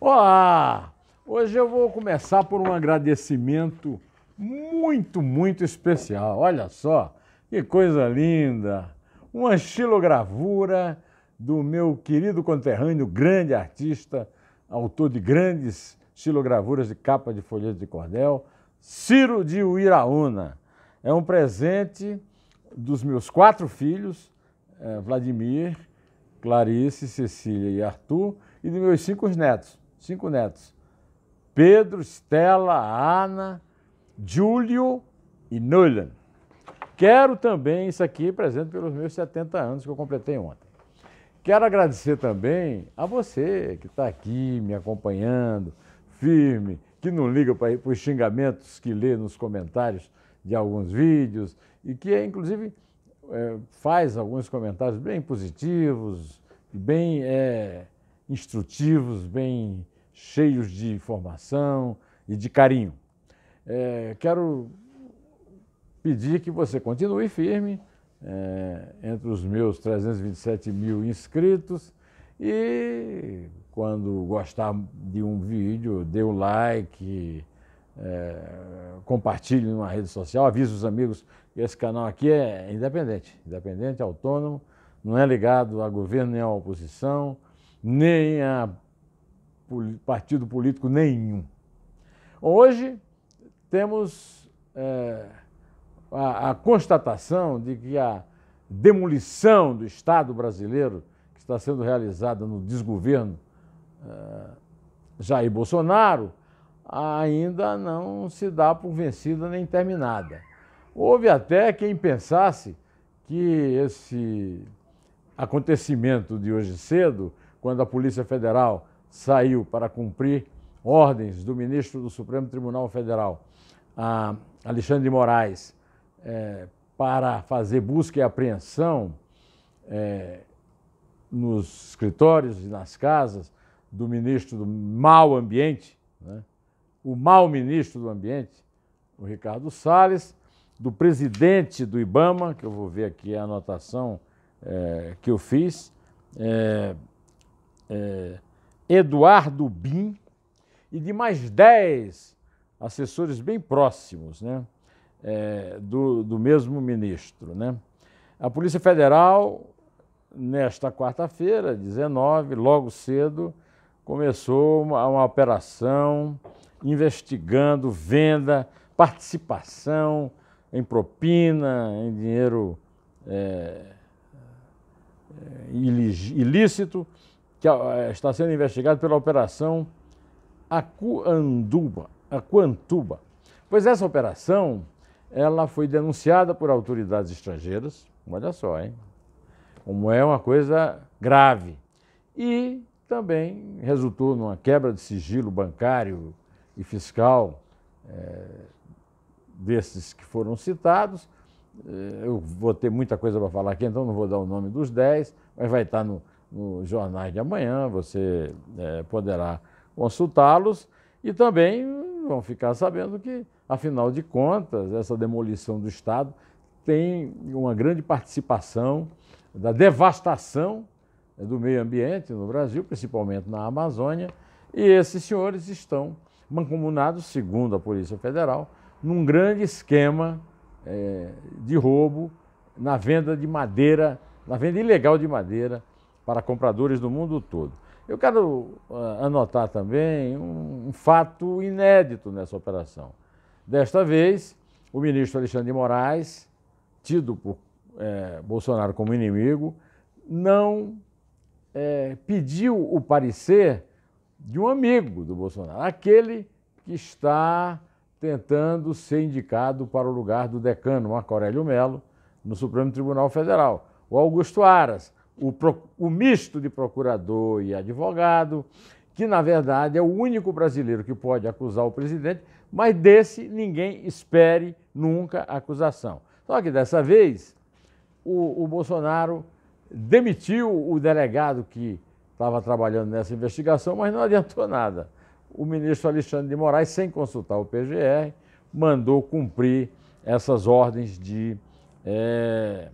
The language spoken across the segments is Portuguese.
Olá! Hoje eu vou começar por um agradecimento muito, muito especial. Olha só, que coisa linda! Uma xilogravura do meu querido conterrâneo, grande artista, autor de grandes xilogravuras de capa de folheto de cordel, Ciro de Uiraúna. É um presente dos meus quatro filhos, eh, Vladimir, Clarice, Cecília e Arthur, e de meus cinco netos cinco netos. Pedro, Stella, Ana, Júlio e Nolan. Quero também isso aqui presente pelos meus 70 anos que eu completei ontem. Quero agradecer também a você que está aqui me acompanhando, firme, que não liga para os xingamentos que lê nos comentários de alguns vídeos e que, inclusive, é, faz alguns comentários bem positivos, bem é, instrutivos, bem cheios de informação e de carinho. É, quero pedir que você continue firme é, entre os meus 327 mil inscritos e quando gostar de um vídeo, dê o um like, é, compartilhe numa rede social, avise os amigos que esse canal aqui é independente, independente, autônomo, não é ligado a governo nem à oposição nem a partido político nenhum. Hoje temos é, a, a constatação de que a demolição do Estado brasileiro que está sendo realizada no desgoverno é, Jair Bolsonaro ainda não se dá por vencida nem terminada. Houve até quem pensasse que esse acontecimento de hoje cedo quando a Polícia Federal saiu para cumprir ordens do ministro do Supremo Tribunal Federal, Alexandre de Moraes, é, para fazer busca e apreensão é, nos escritórios e nas casas do ministro do mau ambiente, né? o mau ministro do ambiente, o Ricardo Salles, do presidente do IBAMA, que eu vou ver aqui a anotação é, que eu fiz. É, é, Eduardo Bin e de mais dez assessores bem próximos né, é, do, do mesmo ministro. Né? A Polícia Federal, nesta quarta-feira, 19, logo cedo, começou uma, uma operação investigando venda, participação em propina, em dinheiro é, é ilícito que é, está sendo investigado pela operação Acuanduba, Acuantuba. Pois essa operação, ela foi denunciada por autoridades estrangeiras, olha só, hein? Como é uma coisa grave. E também resultou numa quebra de sigilo bancário e fiscal é, desses que foram citados. É, eu vou ter muita coisa para falar aqui, então não vou dar o nome dos 10, mas vai estar no nos jornais de amanhã, você é, poderá consultá-los e também vão ficar sabendo que, afinal de contas, essa demolição do Estado tem uma grande participação da devastação é, do meio ambiente no Brasil, principalmente na Amazônia, e esses senhores estão mancomunados, segundo a Polícia Federal, num grande esquema é, de roubo na venda de madeira, na venda ilegal de madeira para compradores do mundo todo. Eu quero uh, anotar também um, um fato inédito nessa operação. Desta vez, o ministro Alexandre de Moraes, tido por eh, Bolsonaro como inimigo, não eh, pediu o parecer de um amigo do Bolsonaro, aquele que está tentando ser indicado para o lugar do decano Marco Aurélio Melo no Supremo Tribunal Federal, o Augusto Aras, o, o misto de procurador e advogado, que na verdade é o único brasileiro que pode acusar o presidente, mas desse ninguém espere nunca acusação. Só que dessa vez o, o Bolsonaro demitiu o delegado que estava trabalhando nessa investigação, mas não adiantou nada. O ministro Alexandre de Moraes, sem consultar o PGR, mandou cumprir essas ordens de, é,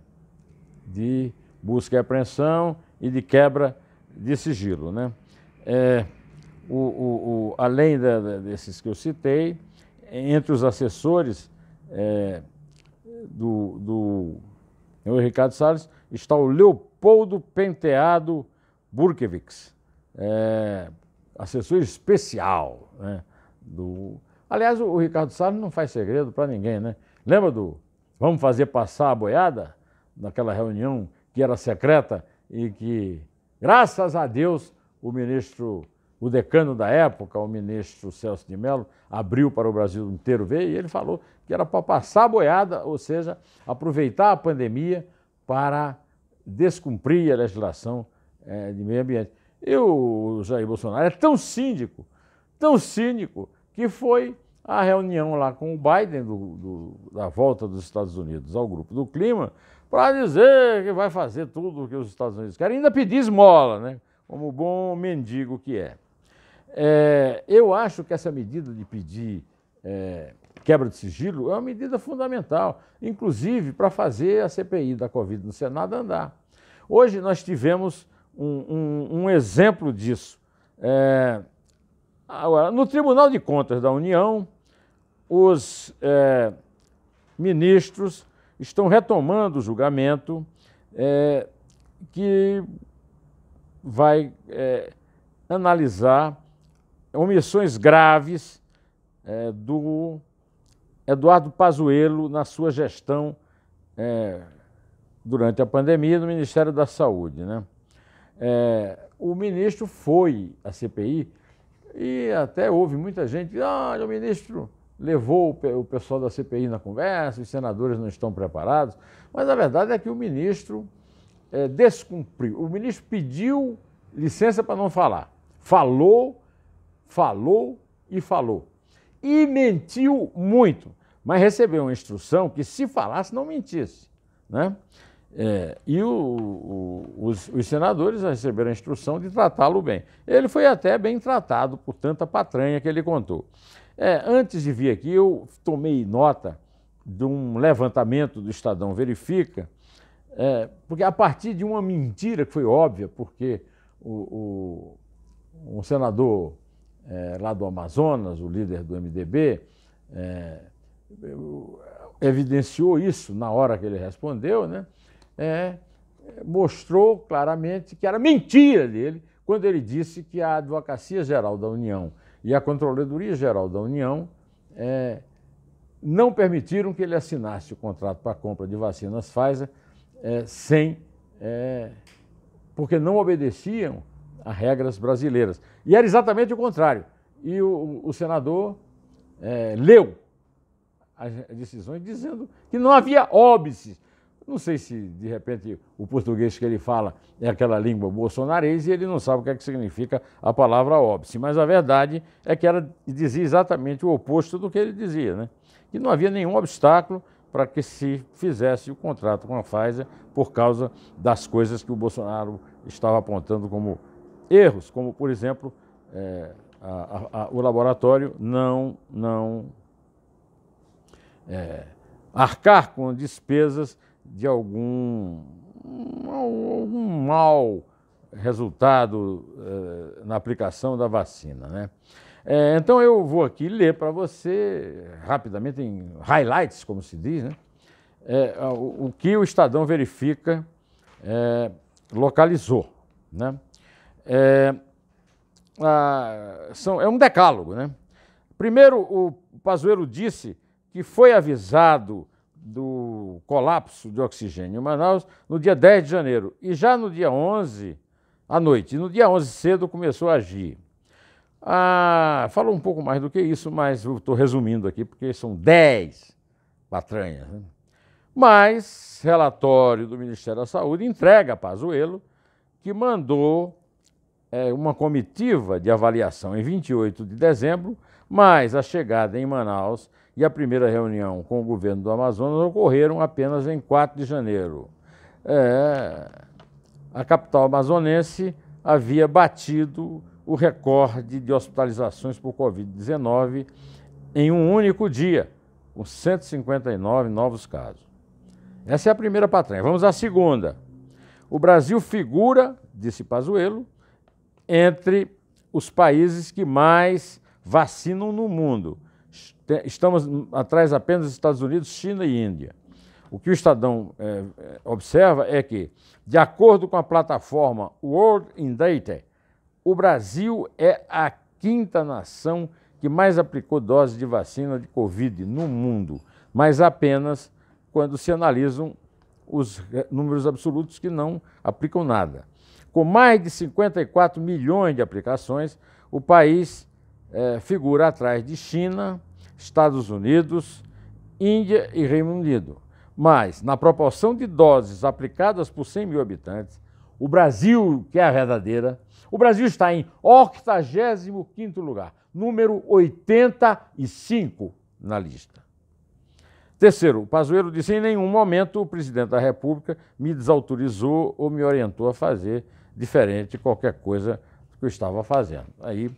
de busca e apreensão e de quebra de sigilo. Né? É, o, o, o, além da, da, desses que eu citei, entre os assessores é, do, do senhor Ricardo Salles está o Leopoldo Penteado Burkevix, é, assessor especial. Né, do... Aliás, o, o Ricardo Salles não faz segredo para ninguém, né? Lembra do Vamos Fazer Passar a Boiada? Naquela reunião que era secreta e que, graças a Deus, o ministro, o decano da época, o ministro Celso de Mello, abriu para o Brasil inteiro ver e ele falou que era para passar boiada, ou seja, aproveitar a pandemia para descumprir a legislação é, de meio ambiente. E o Jair Bolsonaro é tão cínico, tão cínico, que foi a reunião lá com o Biden, do, do, da volta dos Estados Unidos ao grupo do clima, para dizer que vai fazer tudo o que os Estados Unidos querem, ainda pedir esmola, né? como bom mendigo que é. é eu acho que essa medida de pedir é, quebra de sigilo é uma medida fundamental, inclusive para fazer a CPI da Covid no Senado andar. Hoje nós tivemos um, um, um exemplo disso. É, agora, no Tribunal de Contas da União, os é, ministros estão retomando o julgamento é, que vai é, analisar omissões graves do Eduardo Pazuello na sua gestão durante a pandemia no Ministério da Saúde. Né? o ministro foi à CPI e até houve muita gente, ah, olha, ah, o ministro levou o pessoal da CPI na conversa, os senadores não estão preparados, mas a verdade é que o ministro é, descumpriu. O ministro pediu licença para não falar. Falou, falou e falou. E mentiu muito, mas recebeu uma instrução que se falasse, não mentisse. Né? É, e o, o, os, os, senadores receberam a instrução de tratá-lo bem. Ele foi até bem tratado por tanta patranha que ele contou. É, antes de vir aqui, eu tomei nota de um levantamento do Estadão Verifica, é, porque a partir de uma mentira que foi óbvia, porque o, o um senador é, lá do Amazonas, o líder do MDB, é, evidenciou isso na hora que ele respondeu, né? É, mostrou claramente que era mentira dele quando ele disse que a Advocacia Geral da União e a Controladoria Geral da União é, não permitiram que ele assinasse o contrato para a compra de vacinas Pfizer é, sem. É, porque não obedeciam a regras brasileiras. E era exatamente o contrário. E o, o senador é, leu as decisões dizendo que não havia óbices não sei se, de repente, o português que ele fala é aquela língua bolsonarese e ele não sabe o que, é que significa a palavra óbice. Mas a verdade é que ela dizia exatamente o oposto do que ele dizia, né? Que não havia nenhum obstáculo para que se fizesse o contrato com a Pfizer por causa das coisas que o Bolsonaro estava apontando como erros, como, por exemplo, é, a, a, a, o laboratório não, não é, arcar com despesas de algum, algum mau resultado eh, na aplicação da vacina. Né? É, então eu vou aqui ler para você rapidamente em highlights, como se diz, né? É, o, o, que o Estadão verifica é, localizou. Né? É, a, são, é um decálogo. Né? Primeiro, o Pazuello disse que foi avisado do colapso de oxigênio em Manaus no dia 10 de janeiro. E já no dia 11, à noite, no dia 11 cedo começou a agir. Ah, falou um pouco mais do que isso, mas estou resumindo aqui, porque são 10 patranhas. Né? Mas relatório do Ministério da Saúde entrega a Pazuello que mandou é, uma comitiva de avaliação em 28 de dezembro, mas a chegada em Manaus e a primeira reunião com o governo do Amazonas ocorreram apenas em 4 de janeiro. É, a capital amazonense havia batido o recorde de hospitalizações por Covid-19 em um único dia, com 159 novos casos. Essa é a primeira patranha. Vamos à segunda. O Brasil figura, disse Pazuello, entre os países que mais vacinam no mundo estamos atrás apenas dos Estados Unidos, China e Índia. O que o Estadão é, é, observa é que, de acordo com a plataforma World in Data, o Brasil é a quinta nação que mais aplicou doses de vacina de Covid no mundo, mas apenas quando se analisam os é, números absolutos que não aplicam nada. Com mais de 54 milhões de aplicações, o país é, figura atrás de China, Estados Unidos, Índia e Reino Unido. Mas, na proporção de doses aplicadas por 100 mil habitantes, o Brasil, que é a verdadeira, o Brasil está em 85 lugar, número 85 na lista. Terceiro, o Pazuello disse em nenhum momento o presidente da República me desautorizou ou me orientou a fazer diferente de qualquer coisa que eu estava fazendo. Aí,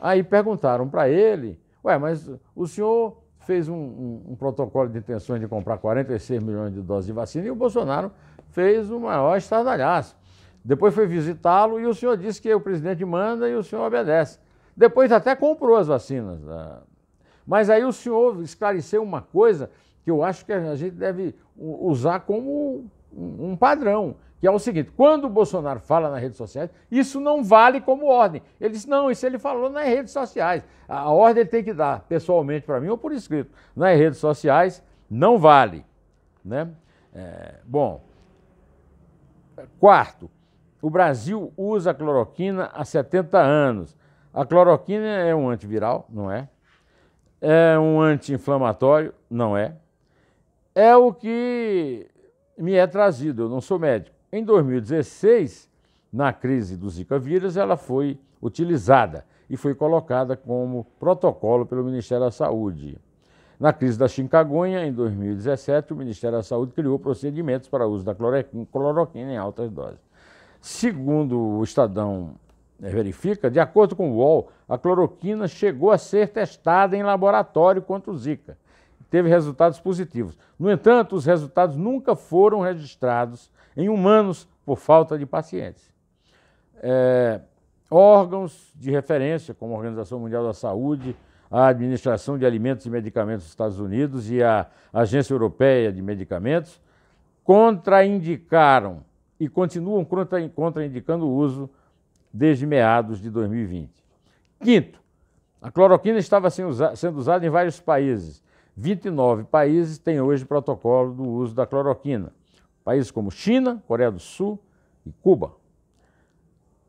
aí perguntaram para ele Ué, mas o senhor fez um, um, um protocolo de intenções de comprar 46 milhões de doses de vacina e o Bolsonaro fez o maior estardalhaço. Depois foi visitá-lo e o senhor disse que o presidente manda e o senhor obedece. Depois até comprou as vacinas. Né? Mas aí o senhor esclareceu uma coisa que eu acho que a gente deve usar como um padrão que é o seguinte: quando o Bolsonaro fala nas redes sociais, isso não vale como ordem. Ele disse: não, isso ele falou nas redes sociais. A ordem ele tem que dar pessoalmente para mim ou por escrito. Nas redes sociais não vale. Né? É, bom, quarto, o Brasil usa cloroquina há 70 anos. A cloroquina é um antiviral? Não é. É um anti-inflamatório? Não é. É o que me é trazido, eu não sou médico. Em 2016, na crise do Zika vírus, ela foi utilizada e foi colocada como protocolo pelo Ministério da Saúde. Na crise da chikungunya, em 2017, o Ministério da Saúde criou procedimentos para uso da cloroquina em altas doses. Segundo o Estadão é, verifica, de acordo com o UOL, a cloroquina chegou a ser testada em laboratório contra o Zika teve resultados positivos. No entanto, os resultados nunca foram registrados em humanos por falta de pacientes. É, órgãos de referência, como a Organização Mundial da Saúde, a Administração de Alimentos e Medicamentos dos Estados Unidos e a Agência Europeia de Medicamentos, contraindicaram e continuam contraindicando o uso desde meados de 2020. Quinto, a cloroquina estava sendo usada em vários países 29 países têm hoje protocolo do uso da cloroquina. Países como China, Coreia do Sul e Cuba.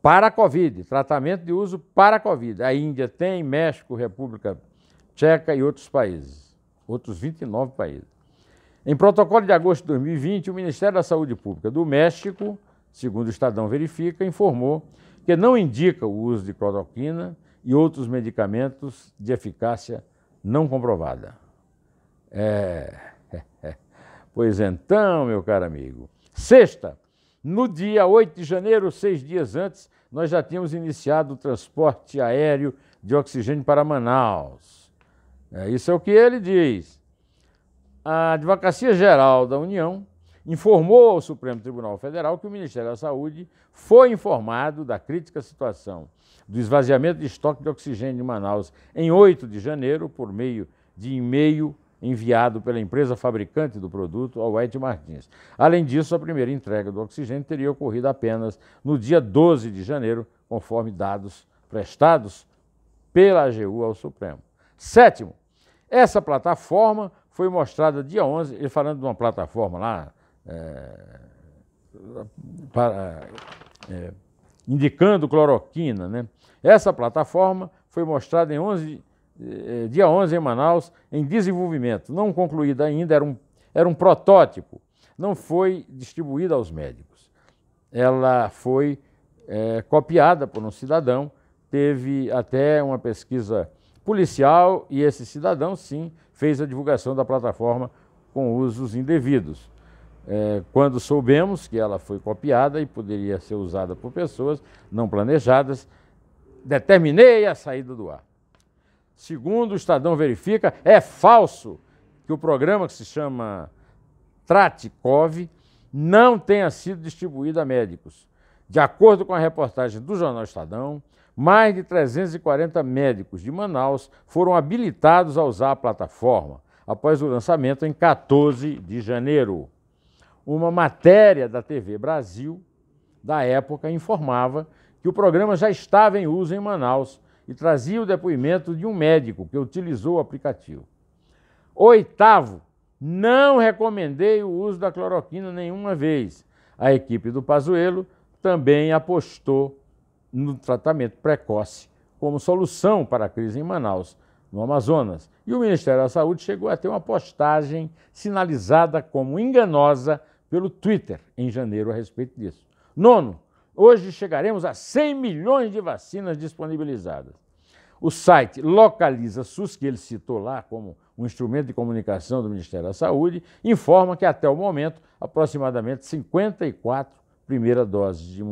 Para a Covid, tratamento de uso para a Covid. A Índia tem, México, República Tcheca e outros países, outros 29 países. Em protocolo de agosto de 2020, o Ministério da Saúde Pública do México, segundo o Estadão Verifica, informou que não indica o uso de cloroquina e outros medicamentos de eficácia não comprovada. É, é, é. Pois então, meu caro amigo. Sexta, no dia 8 de janeiro, seis dias antes, nós já tínhamos iniciado o transporte aéreo de oxigênio para Manaus. É, isso é o que ele diz. A Advocacia Geral da União informou ao Supremo Tribunal Federal que o Ministério da Saúde foi informado da crítica situação do esvaziamento de estoque de oxigênio de Manaus em 8 de janeiro, por meio de e-mail enviado pela empresa fabricante do produto ao Ed Martins. Além disso, a primeira entrega do oxigênio teria ocorrido apenas no dia 12 de janeiro, conforme dados prestados pela AGU ao Supremo. Sétimo, essa plataforma foi mostrada dia 11, ele falando de uma plataforma lá, é, para, é, indicando cloroquina, né? Essa plataforma foi mostrada em 11 eh, eh, dia 11 em Manaus, em desenvolvimento, não concluída ainda, era um, era um protótipo, não foi distribuída aos médicos. Ela foi eh, copiada por um cidadão, teve até uma pesquisa policial e esse cidadão, sim, fez a divulgação da plataforma com usos indevidos. É, quando soubemos que ela foi copiada e poderia ser usada por pessoas não planejadas, determinei a saída do ar segundo o Estadão Verifica, é falso que o programa que se chama Tratikov não tenha sido distribuído a médicos. De acordo com a reportagem do jornal Estadão, mais de 340 médicos de Manaus foram habilitados a usar a plataforma após o lançamento em 14 de janeiro. Uma matéria da TV Brasil da época informava que o programa já estava em uso em Manaus e trazia o depoimento de um médico que utilizou o aplicativo. Oitavo, não recomendei o uso da cloroquina nenhuma vez. A equipe do Pazuello também apostou no tratamento precoce como solução para a crise em Manaus, no Amazonas. E o Ministério da Saúde chegou a ter uma postagem sinalizada como enganosa pelo Twitter em janeiro a respeito disso. Nono, Hoje chegaremos a 100 milhões de vacinas disponibilizadas. O site localiza SUS, que ele citou lá como um instrumento de comunicação do Ministério da Saúde, informa que até o momento aproximadamente 54 primeira doses de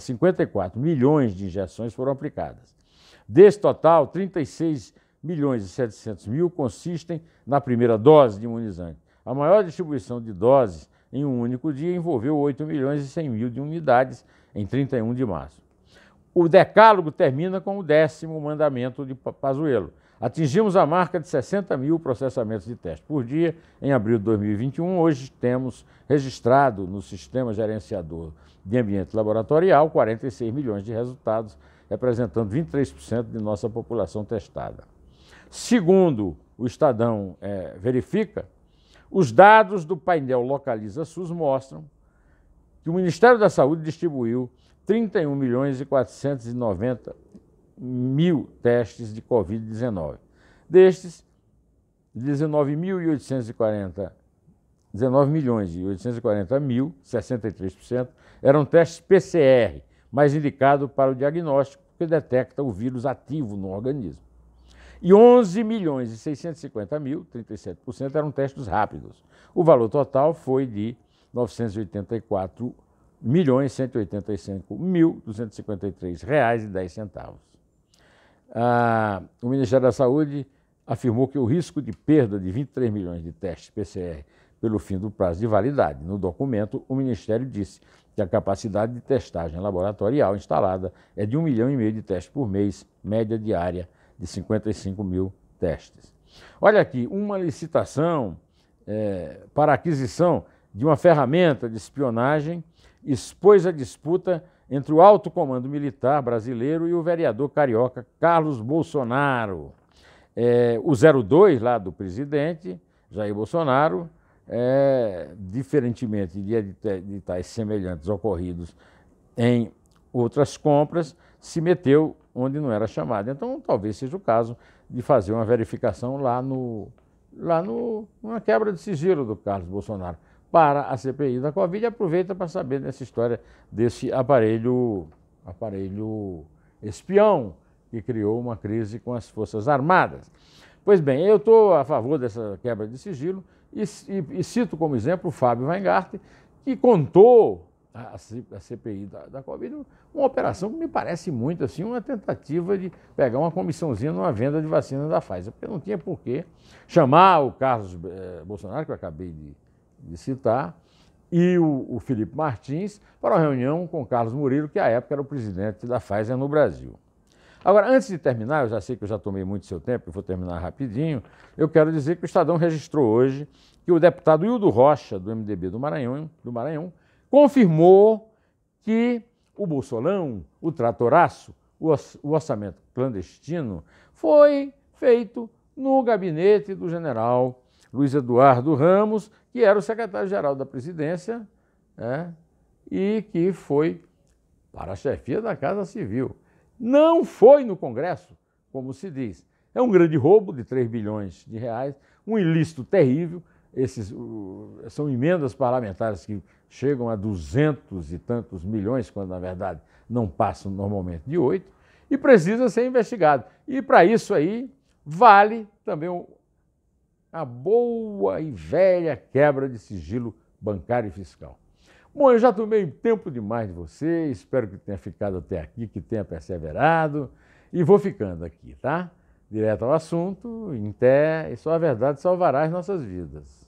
54 é, milhões de injeções foram aplicadas. Desse total, 36 milhões e 700 mil consistem na primeira dose de imunizante. A maior distribuição de doses em um único dia envolveu 8 milhões e 100 mil de unidades em 31 de março. O decálogo termina com o décimo mandamento de Pazuello. Atingimos a marca de 60 mil processamentos de teste por dia em abril de 2021. Hoje temos registrado no sistema gerenciador de ambiente laboratorial 46 milhões de resultados, representando 23% de nossa população testada. Segundo o Estadão é, verifica, os dados do painel Localiza SUS mostram que o Ministério da Saúde distribuiu 31 milhões e 490 mil testes de Covid-19. Destes, 19.840 19 milhões e 840 mil, 63%, eram testes PCR, mais indicado para o diagnóstico que detecta o vírus ativo no organismo. E 11 milhões e 650 mil, 37%, eram testes rápidos. O valor total foi de 984 milhões 185 mil 253 reais e 10 centavos. Ah, o Ministério da Saúde afirmou que o risco de perda de 23 milhões de testes PCR pelo fim do prazo de validade. No documento, o Ministério disse que a capacidade de testagem laboratorial instalada é de 1 milhão e meio de testes por mês, média diária, de 55 mil testes. Olha aqui, uma licitação é, para aquisição de uma ferramenta de espionagem expôs a disputa entre o alto comando militar brasileiro e o vereador carioca Carlos Bolsonaro. É, o 02 lá do presidente, Jair Bolsonaro, é, diferentemente de tais semelhantes ocorridos em outras compras, se meteu onde não era chamado. Então, talvez seja o caso de fazer uma verificação lá no lá no uma quebra de sigilo do Carlos Bolsonaro para a CPI da Covid e aproveita para saber dessa história desse aparelho aparelho espião que criou uma crise com as Forças Armadas. Pois bem, eu estou a favor dessa quebra de sigilo e, e, e cito como exemplo o Fábio Weingarten, que contou a, a CPI da, da Covid, uma operação que me parece muito assim uma tentativa de pegar uma comissãozinha numa venda de vacina da Pfizer, porque não tinha porquê chamar o Carlos eh, Bolsonaro, que eu acabei de, de citar, e o, o, Felipe Martins para uma reunião com o Carlos Murilo, que à época era o presidente da Pfizer no Brasil. Agora, antes de terminar, eu já sei que eu já tomei muito seu tempo, eu vou terminar rapidinho, eu quero dizer que o Estadão registrou hoje que o deputado Hildo Rocha, do MDB do Maranhão, do Maranhão confirmou que o Bolsonaro, o tratoraço, o orçamento clandestino foi feito no gabinete do general Luiz Eduardo Ramos, que era o secretário-geral da presidência né, e que foi para a chefia da Casa Civil. Não foi no Congresso, como se diz. É um grande roubo de 3 bilhões de reais, um ilícito terrível. Esses, uh, são emendas parlamentares que chegam a duzentos e tantos milhões, quando na verdade não passam normalmente de oito, e precisa ser investigado. E para isso aí vale também a boa e velha quebra de sigilo bancário e fiscal. Bom, eu já tomei tempo demais de você, espero que tenha ficado até aqui, que tenha perseverado, e vou ficando aqui, tá? Direto ao assunto, em pé, e só a verdade salvará as nossas vidas.